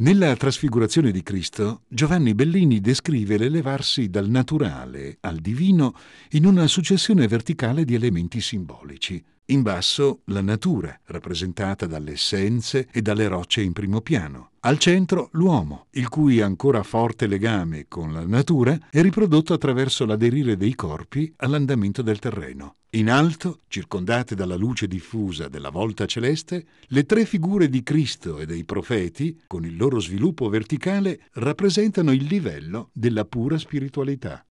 Nella trasfigurazione di Cristo, Giovanni Bellini descrive l'elevarsi dal naturale al divino in una successione verticale di elementi simbolici. In basso la natura, rappresentata dalle essenze e dalle rocce in primo piano. Al centro l'uomo, il cui ancora forte legame con la natura è riprodotto attraverso l'aderire dei corpi all'andamento del terreno. In alto, circondate dalla luce diffusa della volta celeste, le tre figure di Cristo e dei profeti, con il loro sviluppo verticale, rappresentano il livello della pura spiritualità.